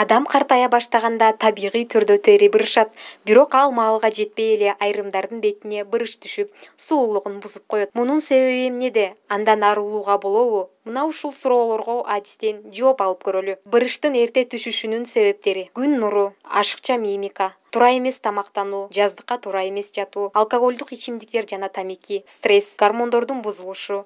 адам картая баштаганда табигый түрдө тери бырышат бирок ал маалга жетпей эле айрымдардын бетине бырыш түшүп суулугун бузуп коет мунун себеби эмнеде андан арылууга болобу мына ушул суроолорго адистен жооп алып көрөлү бырыштын эрте түшүшүнүн себептери күн нуру ашыкча мимика туура эмес тамактануу жаздыкка туура эмес жатуу алкоголдук ичимдиктер жана тамеки стресс гормондордун бузулушу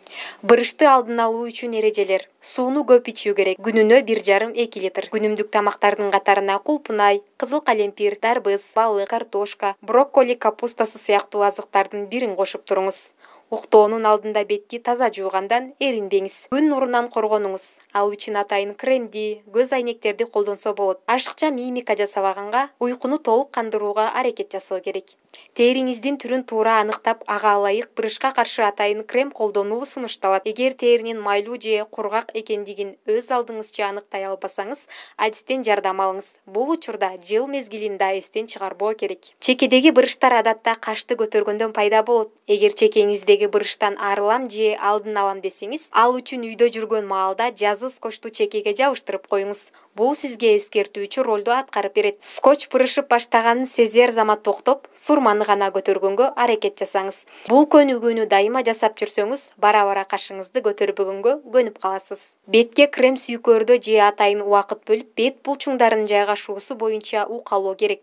бырышты алдын алуу үчүн эрежелер сууну көп ичүү керек күнүнө бир жарым эки литр күнүмдүк тамактардын катарына кулпунай кызыл калемпир дарбыз балык картошка брокколи капустасы сыяктуу азыктардын бирин кошуп туруңуз уктоонун алдында бетти таза жуугандан эринбеңиз күн нурунан коргонуңуз ал үчүн атайын кремди көз айнектерди колдонсо болот ашыкча мимика жасабаганга уйкуну толук кандырууга аракет жасоо керек териңиздин түрүн туура аныктап ага ылайык бырышка каршы атайын крем колдонуу сунушталат эгер теринин майлуу же кургак экендигин өз алдыңызча аныктай албасаңыз адистен жардам алыңыз бул учурда жыл мезгилин да эстен чыгарбоо керек чекедеги бырыштар адатта кашты көтөргөндөн пайда болот эгер чекеңиздеги бырыштан арылам же алдын алам десеңиз ал үчүн үйдө жүргөн маалда жазыл скотчту чекеге жабыштырып коюңуз бул сизге эскертүүчү ролду аткарып берет скотч бырышып баштаганын сезер замат токтоп сурманы гана көтөргөнгө аракет жасаңыз бул көнүгүүнү дайыма жасап жүрсөңүз бара бара кашыңызды көтөрбөгөнгө көнүп каласыз бетке крем сүйкөрдө же атайын убакыт бөлүп бет булчуңдарынын жайгашуусу боюнча укалоо керек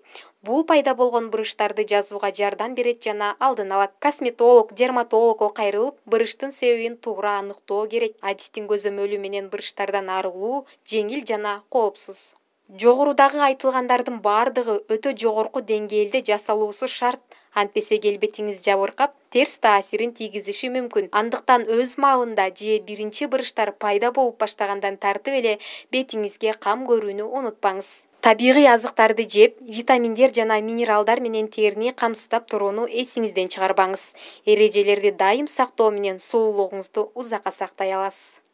бул пайда болгон бырыштарды жазууга жардам берет жана алдын алат косметолог дерматолог кайрылып бырыштын себебин туура аныктоо керек адистин көзөмөлү менен бырыштардан арылуу жеңил жана коопсуз жогорудагы айтылгандардын баардыгы өтө жогорку деңгээлде жасалуусу шарт антпесе келбетиңиз жабыркап терс таасирин тийгизиши мүмкүн андыктан өз маалында же биринчи бырыштар пайда болуп баштагандан тартып эле бетиңизге кам көрүүнү унутпаңыз табигый азыктарды жеп витаминдер жана минералдар менен терини камсыздап турууну эсиңизден чыгарбаңыз эрежелерди дайым сактоо менен сулуулугуңузду узакка сактай аласыз